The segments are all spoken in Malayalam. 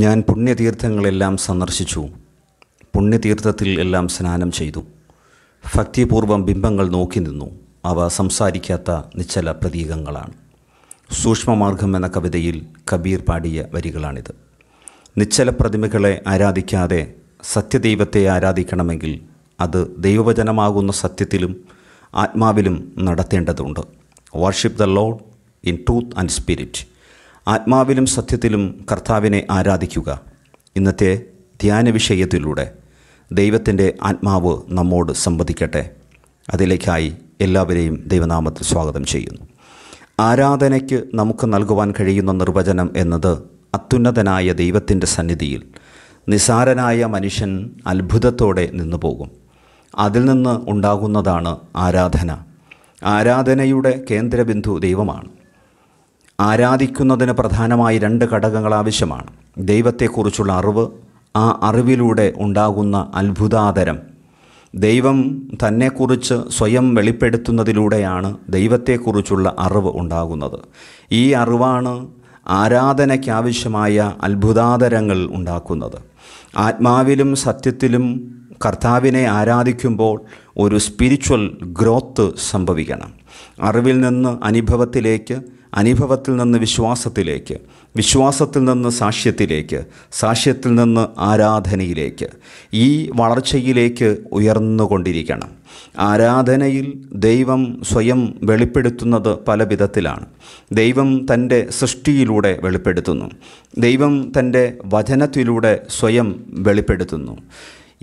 ഞാൻ പുണ്യതീർത്ഥങ്ങളെല്ലാം സന്ദർശിച്ചു പുണ്യതീർത്ഥത്തിൽ എല്ലാം സ്നാനം ചെയ്തു ഭക്തിപൂർവം ബിംബങ്ങൾ നോക്കി നിന്നു അവ സംസാരിക്കാത്ത നിശ്ചല പ്രതീകങ്ങളാണ് സൂക്ഷ്മമാർഗം എന്ന കവിതയിൽ കബീർ പാടിയ വരികളാണിത് നിശ്ചല പ്രതിമകളെ ആരാധിക്കാതെ സത്യദൈവത്തെ ആരാധിക്കണമെങ്കിൽ അത് ദൈവവചനമാകുന്ന സത്യത്തിലും ആത്മാവിലും നടത്തേണ്ടതുണ്ട് worship the lord in truth and spirit ആത്മാവിലും സത്യത്തിലും കർത്താവിനെ ആരാധിക്കുക ഇന്നത്തെ ധ്യാന വിഷയത്തിലൂടെ ദൈവത്തിൻ്റെ ആത്മാവ് നമ്മോട് സംവദിക്കട്ടെ അതിലേക്കായി എല്ലാവരെയും ദൈവനാമത്തിൽ സ്വാഗതം ചെയ്യുന്നു ആരാധനയ്ക്ക് നമുക്ക് നൽകുവാൻ കഴിയുന്ന നിർവചനം എന്നത് അത്യുന്നതനായ ദൈവത്തിൻ്റെ സന്നിധിയിൽ നിസാരനായ മനുഷ്യൻ അത്ഭുതത്തോടെ നിന്നു പോകും അതിൽ നിന്ന് ഉണ്ടാകുന്നതാണ് ആരാധന ആരാധനയുടെ കേന്ദ്രബിന്ദു ദൈവമാണ് ആരാധിക്കുന്നതിന് പ്രധാനമായി രണ്ട് ഘടകങ്ങൾ ആവശ്യമാണ് ദൈവത്തെക്കുറിച്ചുള്ള അറിവ് ആ അറിവിലൂടെ ഉണ്ടാകുന്ന അത്ഭുതാദരം ദൈവം തന്നെക്കുറിച്ച് സ്വയം വെളിപ്പെടുത്തുന്നതിലൂടെയാണ് ദൈവത്തെക്കുറിച്ചുള്ള അറിവ് ഉണ്ടാകുന്നത് ഈ അറിവാണ് ആരാധനയ്ക്കാവശ്യമായ അത്ഭുതാദരങ്ങൾ ഉണ്ടാക്കുന്നത് ആത്മാവിലും സത്യത്തിലും കർത്താവിനെ ആരാധിക്കുമ്പോൾ ഒരു സ്പിരിച്വൽ ഗ്രോത്ത് സംഭവിക്കണം അറിവിൽ നിന്ന് അനുഭവത്തിലേക്ക് അനുഭവത്തിൽ നിന്ന് വിശ്വാസത്തിലേക്ക് വിശ്വാസത്തിൽ നിന്ന് സാക്ഷ്യത്തിലേക്ക് സാക്ഷ്യത്തിൽ നിന്ന് ആരാധനയിലേക്ക് ഈ വളർച്ചയിലേക്ക് ഉയർന്നുകൊണ്ടിരിക്കണം ആരാധനയിൽ ദൈവം സ്വയം വെളിപ്പെടുത്തുന്നത് പല വിധത്തിലാണ് ദൈവം തൻ്റെ സൃഷ്ടിയിലൂടെ വെളിപ്പെടുത്തുന്നു ദൈവം തൻ്റെ വചനത്തിലൂടെ സ്വയം വെളിപ്പെടുത്തുന്നു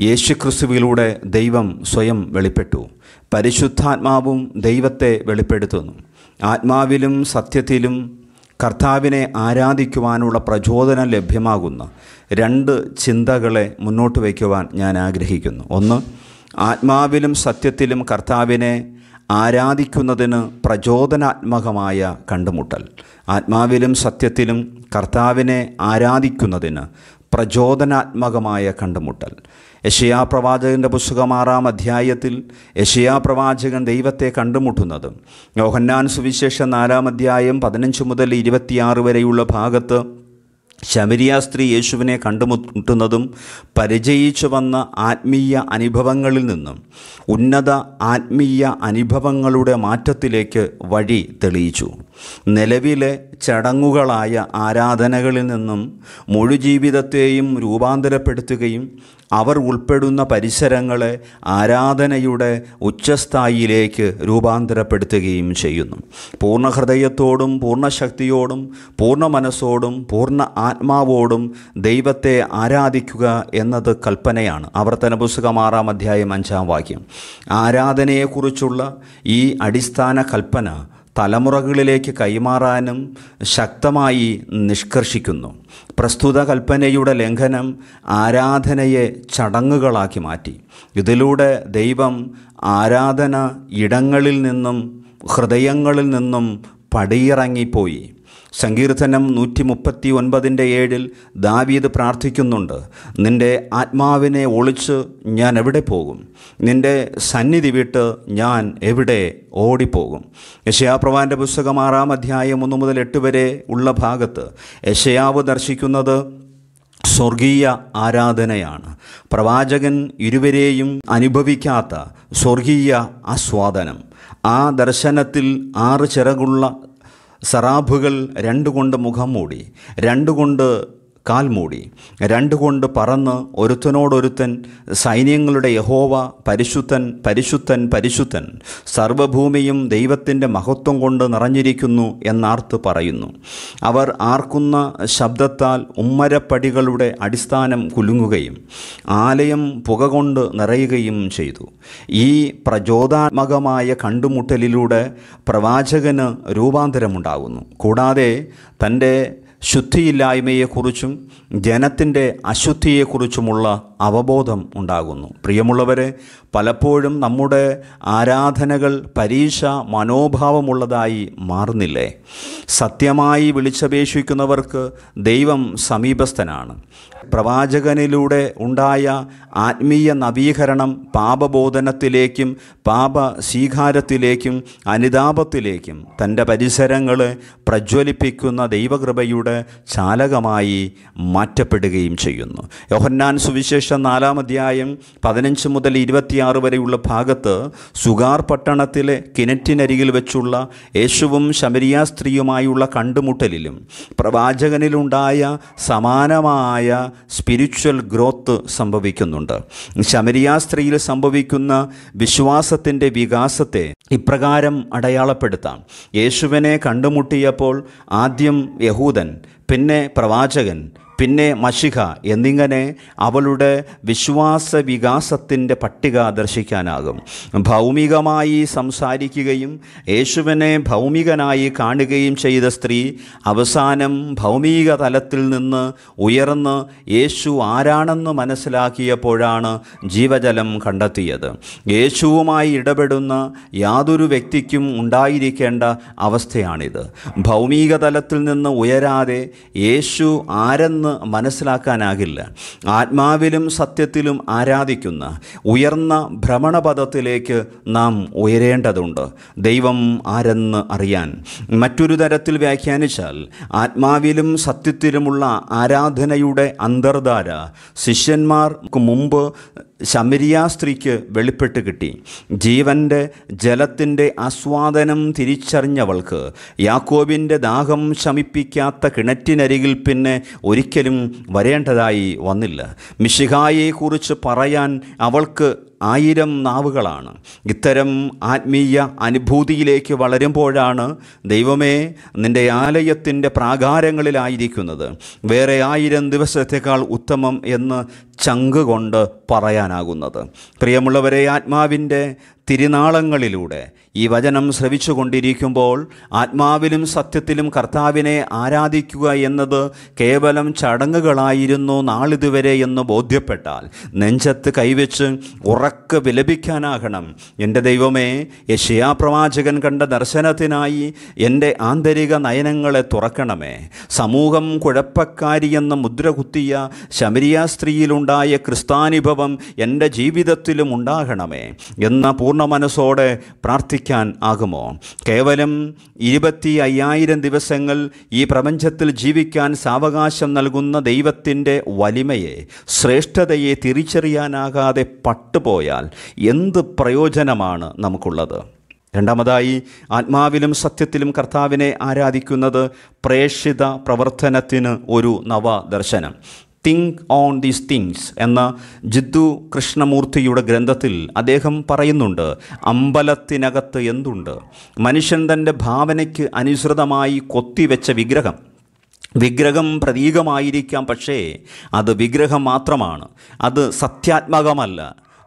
യേശുക്രിസ്തുവിലൂടെ ദൈവം സ്വയം വെളിപ്പെട്ടു പരിശുദ്ധാത്മാവും ദൈവത്തെ വെളിപ്പെടുത്തുന്നു ആത്മാവിലും സത്യത്തിലും കർത്താവിനെ ആരാധിക്കുവാനുള്ള പ്രചോദനം ലഭ്യമാകുന്ന രണ്ട് ചിന്തകളെ മുന്നോട്ട് വയ്ക്കുവാൻ ഞാൻ ആഗ്രഹിക്കുന്നു ഒന്ന് ആത്മാവിലും സത്യത്തിലും കർത്താവിനെ ആരാധിക്കുന്നതിന് പ്രചോദനാത്മകമായ കണ്ടുമുട്ടൽ ആത്മാവിലും സത്യത്തിലും കർത്താവിനെ ആരാധിക്കുന്നതിന് പ്രചോദനാത്മകമായ കണ്ടുമുട്ടൽ യഷയാ പ്രവാചകൻ്റെ പുസ്തകം ആറാം അധ്യായത്തിൽ യഷയാ പ്രവാചകൻ ദൈവത്തെ കണ്ടുമുട്ടുന്നതും യോഹന്നാൻ സുവിശേഷ നാലാം അധ്യായം പതിനഞ്ച് മുതൽ ഇരുപത്തിയാറ് വരെയുള്ള ഭാഗത്ത് ശമരിയ സ്ത്രീ യേശുവിനെ കണ്ടുമുട്ടുന്നതും പരിചയിച്ചു വന്ന ആത്മീയ അനുഭവങ്ങളിൽ നിന്നും ഉന്നത ആത്മീയ അനുഭവങ്ങളുടെ മാറ്റത്തിലേക്ക് വഴി തെളിയിച്ചു നിലവിലെ ചടങ്ങുകളായ ആരാധനകളിൽ നിന്നും മുഴുജീവിതത്തെയും രൂപാന്തരപ്പെടുത്തുകയും അവർ ഉൾപ്പെടുന്ന പരിസരങ്ങളെ ആരാധനയുടെ ഉച്ചസ്ഥായിലേക്ക് രൂപാന്തരപ്പെടുത്തുകയും ചെയ്യുന്നു പൂർണ്ണ ഹൃദയത്തോടും പൂർണ്ണ ശക്തിയോടും പൂർണ്ണ മനസ്സോടും പൂർണ്ണ ആത്മാവോടും ദൈവത്തെ ആരാധിക്കുക എന്നത് കൽപ്പനയാണ് ആവർത്തന പുസ്തകം ആറാം അധ്യായം അഞ്ചാം വാക്യം ആരാധനയെക്കുറിച്ചുള്ള ഈ അടിസ്ഥാന കൽപ്പന തലമുറകളിലേക്ക് കൈമാറാനും ശക്തമായി നിഷ്കർഷിക്കുന്നു പ്രസ്തുത കൽപ്പനയുടെ ലംഘനം ആരാധനയെ ചടങ്ങുകളാക്കി മാറ്റി ഇതിലൂടെ ദൈവം ആരാധന ഇടങ്ങളിൽ നിന്നും ഹൃദയങ്ങളിൽ നിന്നും പടിയിറങ്ങിപ്പോയി സങ്കീർത്തനം നൂറ്റി മുപ്പത്തി ഒൻപതിൻ്റെ ഏഴിൽ ദാവീദ് പ്രാർത്ഥിക്കുന്നുണ്ട് നിൻ്റെ ആത്മാവിനെ ഒളിച്ച് ഞാൻ എവിടെ പോകും നിൻ്റെ സന്നിധി വിട്ട് ഞാൻ എവിടെ ഓടിപ്പോകും യശയാപ്രവാൻ്റെ പുസ്തകം ആറാം അധ്യായം ഒന്ന് മുതൽ എട്ട് വരെ ഉള്ള ഭാഗത്ത് യശയാവ് ദർശിക്കുന്നത് സ്വർഗീയ ആരാധനയാണ് പ്രവാചകൻ ഇരുവരെയും അനുഭവിക്കാത്ത സ്വർഗീയ ആസ്വാദനം ആ ദർശനത്തിൽ ആറ് ചിറകുള്ള സറാഭുകൾ രണ്ടുകൊണ്ട് മുഖം മൂടി രണ്ടുകൊണ്ട് കാൽമൂടി രണ്ടുകൊണ്ട് പറന്ന് ഒരുത്തനോടൊരുത്തൻ സൈന്യങ്ങളുടെ യഹോവ പരിശുദ്ധൻ പരിശുദ്ധൻ പരിശുദ്ധൻ സർവഭൂമിയും ദൈവത്തിൻ്റെ മഹത്വം കൊണ്ട് നിറഞ്ഞിരിക്കുന്നു എന്നാർത്ത് പറയുന്നു അവർ ആർക്കുന്ന ശബ്ദത്താൽ ഉമ്മരപ്പടികളുടെ അടിസ്ഥാനം കുലുങ്ങുകയും ആലയം പുക കൊണ്ട് നിറയുകയും ചെയ്തു ഈ പ്രചോദാത്മകമായ കണ്ടുമുട്ടലിലൂടെ പ്രവാചകന് രൂപാന്തരമുണ്ടാകുന്നു കൂടാതെ തൻ്റെ ശുദ്ധിയില്ലായ്മയെക്കുറിച്ചും ജനത്തിൻ്റെ അശുദ്ധിയെക്കുറിച്ചുമുള്ള അവബോധം ഉണ്ടാകുന്നു പ്രിയമുള്ളവരെ പലപ്പോഴും നമ്മുടെ ആരാധനകൾ പരീക്ഷ മനോഭാവമുള്ളതായി മാറുന്നില്ലേ സത്യമായി വിളിച്ചപേക്ഷിക്കുന്നവർക്ക് ദൈവം സമീപസ്ഥനാണ് പ്രവാചകനിലൂടെ ഉണ്ടായ ആത്മീയ നവീകരണം പാപബോധനത്തിലേക്കും പാപ സ്വീകാരത്തിലേക്കും അനുതാപത്തിലേക്കും തൻ്റെ പരിസരങ്ങളെ പ്രജ്വലിപ്പിക്കുന്ന ദൈവകൃപയുടെ ചാലകമായി മാറ്റപ്പെടുകയും ചെയ്യുന്നു യോഹന്നാൻ സുവിശേഷ സുവിശേഷം നാലാം അധ്യായം പതിനഞ്ച് മുതൽ ഇരുപത്തിയാറ് വരെയുള്ള ഭാഗത്ത് സുഗാർ പട്ടണത്തിലെ കിനറ്റിനരികിൽ വെച്ചുള്ള യേശുവും ശമരിയ സ്ത്രീയുമായുള്ള കണ്ടുമുട്ടലിലും പ്രവാചകനിലുണ്ടായ സമാനമായ സ്പിരിച്വൽ ഗ്രോത്ത് സംഭവിക്കുന്നുണ്ട് ശമരിയ സ്ത്രീയിൽ സംഭവിക്കുന്ന വിശ്വാസത്തിൻ്റെ വികാസത്തെ ഇപ്രകാരം അടയാളപ്പെടുത്താം യേശുവിനെ കണ്ടുമുട്ടിയപ്പോൾ ആദ്യം യഹൂദൻ പിന്നെ പ്രവാചകൻ പിന്നെ മഷിക എന്നിങ്ങനെ അവളുടെ വിശ്വാസ വികാസത്തിൻ്റെ പട്ടിക ദർശിക്കാനാകും ഭൗമികമായി സംസാരിക്കുകയും യേശുവിനെ ഭൗമികനായി കാണുകയും ചെയ്ത സ്ത്രീ അവസാനം ഭൗമിക തലത്തിൽ നിന്ന് ഉയർന്ന് യേശു ആരാണെന്ന് മനസ്സിലാക്കിയപ്പോഴാണ് ജീവജലം കണ്ടെത്തിയത് യേശുവുമായി ഇടപെടുന്ന യാതൊരു വ്യക്തിക്കും ഉണ്ടായിരിക്കേണ്ട അവസ്ഥയാണിത് ഭൗമിക തലത്തിൽ നിന്ന് ഉയരാതെ യേശു ആരെന്ന് എന്ന് മനസ്സിലാക്കാനാകില്ല ആത്മാവിലും സത്യത്തിലും ആരാധിക്കുന്ന ഉയർന്ന ഭ്രമണപഥത്തിലേക്ക് നാം ഉയരേണ്ടതുണ്ട് ദൈവം ആരെന്ന് അറിയാൻ മറ്റൊരു തരത്തിൽ വ്യാഖ്യാനിച്ചാൽ ആത്മാവിലും സത്യത്തിലുമുള്ള ആരാധനയുടെ അന്തർധാര ശിഷ്യന്മാർക്ക് മുമ്പ് ശമരിയ സ്ത്രീക്ക് വെളിപ്പെട്ട് കിട്ടി ജീവൻ്റെ ജലത്തിൻ്റെ ആസ്വാദനം തിരിച്ചറിഞ്ഞവൾക്ക് യാക്കോബിൻ്റെ ദാഹം ശമിപ്പിക്കാത്ത കിണറ്റിനരികിൽ പിന്നെ ഒരിക്കലും വരേണ്ടതായി വന്നില്ല മിഷിഹായെക്കുറിച്ച് പറയാൻ അവൾക്ക് ആയിരം നാവുകളാണ് ഇത്തരം ആത്മീയ അനുഭൂതിയിലേക്ക് വളരുമ്പോഴാണ് ദൈവമേ നിൻ്റെ ആലയത്തിൻ്റെ പ്രാകാരങ്ങളിലായിരിക്കുന്നത് വേറെ ആയിരം ദിവസത്തേക്കാൾ ഉത്തമം എന്ന് ചങ്ക് കൊണ്ട് പറയാനാകുന്നത് പ്രിയമുള്ളവരെ ആത്മാവിൻ്റെ തിരുനാളങ്ങളിലൂടെ ഈ വചനം ശ്രവിച്ചുകൊണ്ടിരിക്കുമ്പോൾ ആത്മാവിലും സത്യത്തിലും കർത്താവിനെ ആരാധിക്കുക എന്നത് കേവലം ചടങ്ങുകളായിരുന്നു നാളിതുവരെ എന്ന് ബോധ്യപ്പെട്ടാൽ നെഞ്ചത്ത് കൈവച്ച് ഉറക്ക വിലപിക്കാനാകണം എൻ്റെ ദൈവമേ യശയാപ്രവാചകൻ കണ്ട ദർശനത്തിനായി എൻ്റെ ആന്തരിക നയനങ്ങളെ തുറക്കണമേ സമൂഹം കുഴപ്പക്കാരിയെന്ന മുദ്ര കുത്തിയ ശമരിയ സ്ത്രീയിലുണ്ടായ ക്രിസ്താനുഭവം എൻ്റെ ജീവിതത്തിലും ഉണ്ടാകണമേ എന്ന പൂർ പൂർണ്ണ മനസ്സോടെ പ്രാർത്ഥിക്കാൻ ആകുമോ കേവലം ഇരുപത്തി അയ്യായിരം ദിവസങ്ങൾ ഈ പ്രപഞ്ചത്തിൽ ജീവിക്കാൻ സാവകാശം നൽകുന്ന ദൈവത്തിൻ്റെ വലിമയെ ശ്രേഷ്ഠതയെ തിരിച്ചറിയാനാകാതെ പട്ടുപോയാൽ എന്ത് പ്രയോജനമാണ് നമുക്കുള്ളത് രണ്ടാമതായി ആത്മാവിലും സത്യത്തിലും കർത്താവിനെ ആരാധിക്കുന്നത് പ്രേക്ഷിത പ്രവർത്തനത്തിന് ഒരു നവ ദർശനം തിങ്ക് ഓൺ ദീസ് തിങ്സ് എന്ന ജിദ്ദു കൃഷ്ണമൂർത്തിയുടെ ഗ്രന്ഥത്തിൽ അദ്ദേഹം പറയുന്നുണ്ട് അമ്പലത്തിനകത്ത് എന്തുണ്ട് മനുഷ്യൻ തൻ്റെ ഭാവനയ്ക്ക് അനുസൃതമായി കൊത്തിവെച്ച വിഗ്രഹം വിഗ്രഹം പ്രതീകമായിരിക്കാം പക്ഷേ അത് വിഗ്രഹം മാത്രമാണ് അത് സത്യാത്മകമല്ല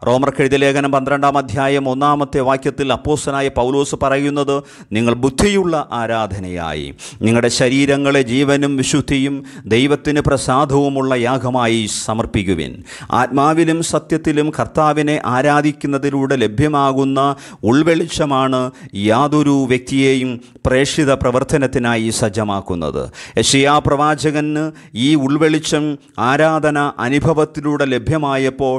റോമർക്കെഴുതിയ ലേഖനം പന്ത്രണ്ടാം അധ്യായം ഒന്നാമത്തെ വാക്യത്തിൽ അപ്പോസനായ പൗലോസ് പറയുന്നത് നിങ്ങൾ ബുദ്ധിയുള്ള ആരാധനയായി നിങ്ങളുടെ ശരീരങ്ങളെ ജീവനും വിശുദ്ധിയും ദൈവത്തിന് പ്രസാദവുമുള്ള യാഗമായി സമർപ്പിക്കുവിൻ ആത്മാവിലും സത്യത്തിലും കർത്താവിനെ ആരാധിക്കുന്നതിലൂടെ ലഭ്യമാകുന്ന ഉൾവെളിച്ചമാണ് യാതൊരു വ്യക്തിയെയും പ്രേക്ഷിത പ്രവർത്തനത്തിനായി സജ്ജമാക്കുന്നത് യഷിയാ പ്രവാചകന് ഈ ഉൾവെളിച്ചം ആരാധന അനുഭവത്തിലൂടെ ലഭ്യമായപ്പോൾ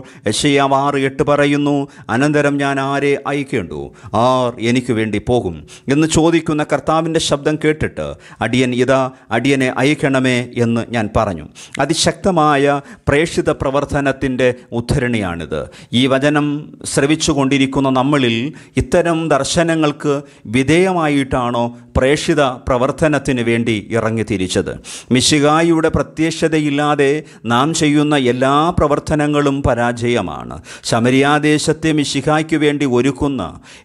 വാറി കേട്ട് പറയുന്നു അനന്തരം ഞാൻ ആരെ അയക്കേണ്ടു ആർ എനിക്ക് വേണ്ടി പോകും എന്ന് ചോദിക്കുന്ന കർത്താവിൻ്റെ ശബ്ദം കേട്ടിട്ട് അടിയൻ ഇതാ അടിയനെ അയക്കണമേ എന്ന് ഞാൻ പറഞ്ഞു അതിശക്തമായ പ്രേക്ഷിത പ്രവർത്തനത്തിൻ്റെ ഉദ്ധരണിയാണിത് ഈ വചനം ശ്രവിച്ചുകൊണ്ടിരിക്കുന്ന നമ്മളിൽ ഇത്തരം ദർശനങ്ങൾക്ക് വിധേയമായിട്ടാണോ പ്രേക്ഷിത പ്രവർത്തനത്തിന് വേണ്ടി തിരിച്ചത് മിശികായിയുടെ പ്രത്യക്ഷതയില്ലാതെ നാം ചെയ്യുന്ന എല്ലാ പ്രവർത്തനങ്ങളും പരാജയമാണ് ശമരിയാദേശത്തെ മിശിഹായ്ക്ക് വേണ്ടി ഒരുക്കുന്ന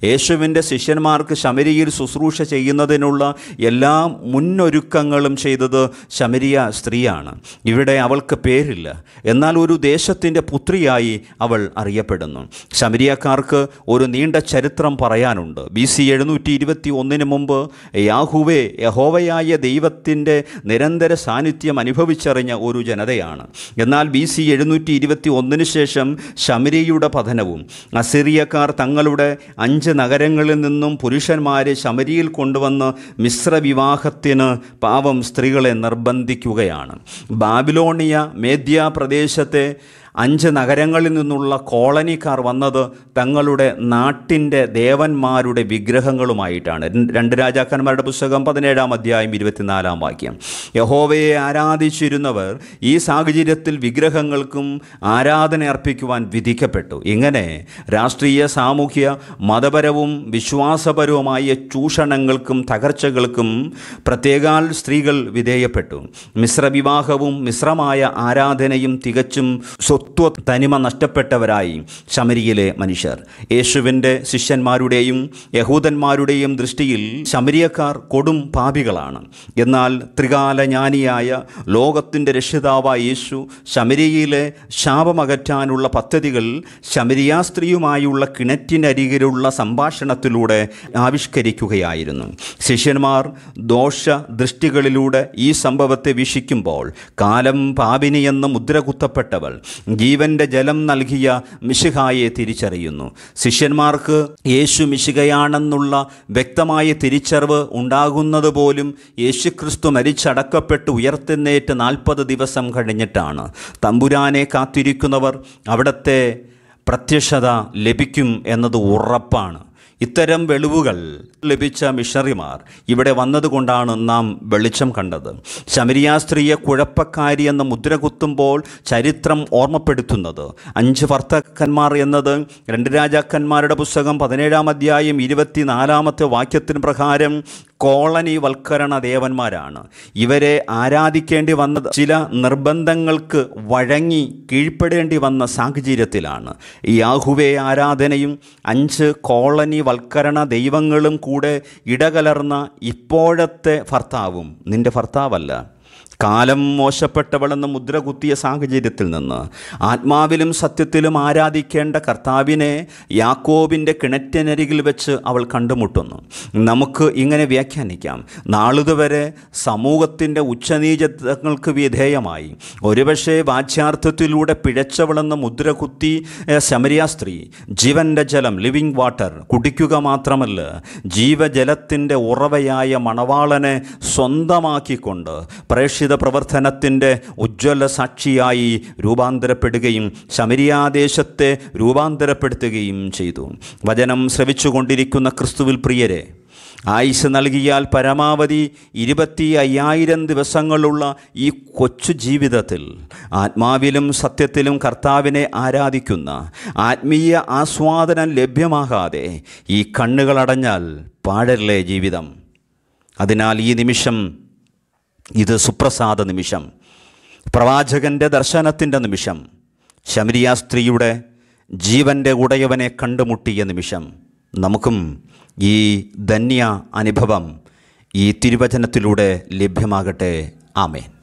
യേശുവിൻ്റെ ശിഷ്യന്മാർക്ക് ശമരിയിൽ ശുശ്രൂഷ ചെയ്യുന്നതിനുള്ള എല്ലാ മുന്നൊരുക്കങ്ങളും ചെയ്തത് ശമരിയ സ്ത്രീയാണ് ഇവിടെ അവൾക്ക് പേരില്ല എന്നാൽ ഒരു ദേശത്തിൻ്റെ പുത്രിയായി അവൾ അറിയപ്പെടുന്നു ശമരിയക്കാർക്ക് ഒരു നീണ്ട ചരിത്രം പറയാനുണ്ട് ബി സി എഴുന്നൂറ്റി ഇരുപത്തി ഒന്നിന് മുമ്പ് യാഹുവേ യഹോവയായ ദൈവത്തിൻ്റെ നിരന്തര സാന്നിധ്യം അനുഭവിച്ചറിഞ്ഞ ഒരു ജനതയാണ് എന്നാൽ ബി സി എഴുന്നൂറ്റി ഇരുപത്തി ഒന്നിന് ശേഷം ശമരിയുടെ പതനവും അസിറിയക്കാർ തങ്ങളുടെ അഞ്ച് നഗരങ്ങളിൽ നിന്നും പുരുഷന്മാരെ ശമരിയിൽ കൊണ്ടുവന്ന് മിശ്രവിവാഹത്തിന് പാവം സ്ത്രീകളെ നിർബന്ധിക്കുകയാണ് ബാബിലോണിയ മേധ്യ പ്രദേശത്തെ അഞ്ച് നഗരങ്ങളിൽ നിന്നുള്ള കോളനിക്കാർ വന്നത് തങ്ങളുടെ നാട്ടിൻ്റെ ദേവന്മാരുടെ വിഗ്രഹങ്ങളുമായിട്ടാണ് രണ്ട് രാജാക്കന്മാരുടെ പുസ്തകം പതിനേഴാം അധ്യായം ഇരുപത്തിനാലാം വാക്യം യഹോവയെ ആരാധിച്ചിരുന്നവർ ഈ സാഹചര്യത്തിൽ വിഗ്രഹങ്ങൾക്കും ആരാധന അർപ്പിക്കുവാൻ വിധിക്കപ്പെട്ടു ഇങ്ങനെ രാഷ്ട്രീയ സാമൂഹ്യ മതപരവും വിശ്വാസപരവുമായ ചൂഷണങ്ങൾക്കും തകർച്ചകൾക്കും പ്രത്യേകാൽ സ്ത്രീകൾ വിധേയപ്പെട്ടു മിശ്രവിവാഹവും മിശ്രമായ ആരാധനയും തികച്ചും സ്വത്വ തനിമ നഷ്ടപ്പെട്ടവരായി ശമരിയിലെ മനുഷ്യർ യേശുവിൻ്റെ ശിഷ്യന്മാരുടെയും യഹൂദന്മാരുടെയും ദൃഷ്ടിയിൽ ശമരിയക്കാർ കൊടും പാപികളാണ് എന്നാൽ ത്രികാലജ്ഞാനിയായ ലോകത്തിൻ്റെ രക്ഷിതാവായ യേശു ശമരിയിലെ ശാപമകറ്റാനുള്ള പദ്ധതികൾ ശമരിയാ സ്ത്രീയുമായുള്ള കിണറ്റിനരികിലുള്ള സംഭാഷണത്തിലൂടെ ആവിഷ്കരിക്കുകയായിരുന്നു ശിഷ്യന്മാർ ദോഷ ദൃഷ്ടികളിലൂടെ ഈ സംഭവത്തെ വീക്ഷിക്കുമ്പോൾ കാലം പാപിനി എന്ന ജീവന്റെ ജലം നൽകിയ മിശിഹായെ തിരിച്ചറിയുന്നു ശിഷ്യന്മാർക്ക് യേശു മിശികയാണെന്നുള്ള വ്യക്തമായ തിരിച്ചറിവ് ഉണ്ടാകുന്നത് പോലും യേശുക്രിസ്തു മരിച്ചടക്കപ്പെട്ട് ഉയർത്തുന്നേറ്റ് നാൽപ്പത് ദിവസം കഴിഞ്ഞിട്ടാണ് തമ്പുരാനെ കാത്തിരിക്കുന്നവർ അവിടുത്തെ പ്രത്യക്ഷത ലഭിക്കും എന്നത് ഉറപ്പാണ് ഇത്തരം വെളിവുകൾ ലഭിച്ച മിഷണറിമാർ ഇവിടെ വന്നതുകൊണ്ടാണ് നാം വെളിച്ചം കണ്ടത് ശമരിയാ സ്ത്രീയെ കുഴപ്പക്കാരി എന്ന മുദ്ര കുത്തുമ്പോൾ ചരിത്രം ഓർമ്മപ്പെടുത്തുന്നത് അഞ്ച് വർത്തക്കന്മാർ എന്നത് രണ്ട് രാജാക്കന്മാരുടെ പുസ്തകം പതിനേഴാം അധ്യായം ഇരുപത്തിനാലാമത്തെ വാക്യത്തിന് പ്രകാരം കോളനിവൽക്കരണ ദേവന്മാരാണ് ഇവരെ ആരാധിക്കേണ്ടി വന്ന ചില നിർബന്ധങ്ങൾക്ക് വഴങ്ങി കീഴ്പ്പെടേണ്ടി വന്ന സാഹചര്യത്തിലാണ് ആഹുവേ ആരാധനയും അഞ്ച് കോളനിവൽക്കരണ ദൈവങ്ങളും കൂടെ ഇടകലർന്ന ഇപ്പോഴത്തെ ഭർത്താവും നിൻ്റെ ഭർത്താവല്ല കാലം മോശപ്പെട്ടവളെന്ന് മുദ്ര കുത്തിയ സാഹചര്യത്തിൽ നിന്ന് ആത്മാവിലും സത്യത്തിലും ആരാധിക്കേണ്ട കർത്താവിനെ യാക്കോബിൻ്റെ കിണറ്റിനരികിൽ വെച്ച് അവൾ കണ്ടുമുട്ടുന്നു നമുക്ക് ഇങ്ങനെ വ്യാഖ്യാനിക്കാം നാളിതുവരെ സമൂഹത്തിൻ്റെ ഉച്ചനീചങ്ങൾക്ക് വിധേയമായി ഒരുപക്ഷെ വാച്യാർത്ഥത്തിലൂടെ പിഴച്ചവളെന്ന് മുദ്ര കുത്തി ശമരിയ സ്ത്രീ ജീവൻ്റെ ജലം ലിവിങ് വാട്ടർ കുടിക്കുക മാത്രമല്ല ജീവജലത്തിൻ്റെ ഉറവയായ മണവാളനെ സ്വന്തമാക്കിക്കൊണ്ട് പ്രേക്ഷ പ്രേഷിത പ്രവർത്തനത്തിൻ്റെ ഉജ്ജ്വല സാക്ഷിയായി രൂപാന്തരപ്പെടുകയും ശമരിയാദേശത്തെ രൂപാന്തരപ്പെടുത്തുകയും ചെയ്തു വചനം ശ്രവിച്ചുകൊണ്ടിരിക്കുന്ന ക്രിസ്തുവിൽ പ്രിയരെ ആയുസ് നൽകിയാൽ പരമാവധി ഇരുപത്തി അയ്യായിരം ദിവസങ്ങളുള്ള ഈ കൊച്ചു ജീവിതത്തിൽ ആത്മാവിലും സത്യത്തിലും കർത്താവിനെ ആരാധിക്കുന്ന ആത്മീയ ആസ്വാദനം ലഭ്യമാകാതെ ഈ കണ്ണുകളടഞ്ഞാൽ പാഴല്ലേ ജീവിതം അതിനാൽ ഈ നിമിഷം ഇത് സുപ്രസാദ നിമിഷം പ്രവാചകൻ്റെ ദർശനത്തിൻ്റെ നിമിഷം ശമരിയ സ്ത്രീയുടെ ജീവൻ്റെ ഉടയവനെ കണ്ടുമുട്ടിയ നിമിഷം നമുക്കും ഈ ധന്യ അനുഭവം ഈ തിരുവചനത്തിലൂടെ ലഭ്യമാകട്ടെ ആമേൻ